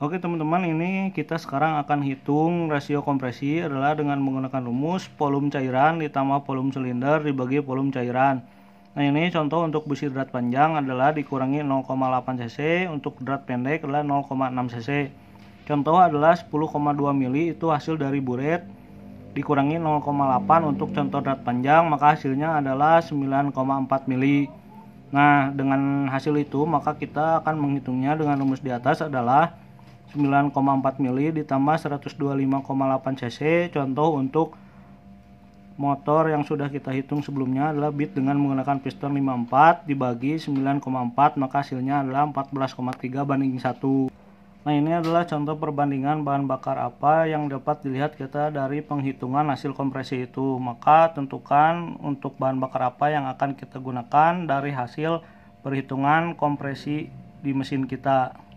Oke teman-teman ini kita sekarang akan hitung rasio kompresi adalah dengan menggunakan rumus volume cairan ditambah volume silinder dibagi volume cairan Nah ini contoh untuk besi drat panjang adalah dikurangi 0,8 cc untuk drat pendek adalah 0,6 cc Contoh adalah 10,2 mili itu hasil dari buret dikurangi 0,8 untuk contoh drat panjang maka hasilnya adalah 9,4 mili Nah dengan hasil itu maka kita akan menghitungnya dengan rumus di atas adalah 9,4 mili ditambah 125,8 cc contoh untuk motor yang sudah kita hitung sebelumnya adalah bit dengan menggunakan piston 54 dibagi 9,4 maka hasilnya adalah 14,3 banding 1 nah ini adalah contoh perbandingan bahan bakar apa yang dapat dilihat kita dari penghitungan hasil kompresi itu maka tentukan untuk bahan bakar apa yang akan kita gunakan dari hasil perhitungan kompresi di mesin kita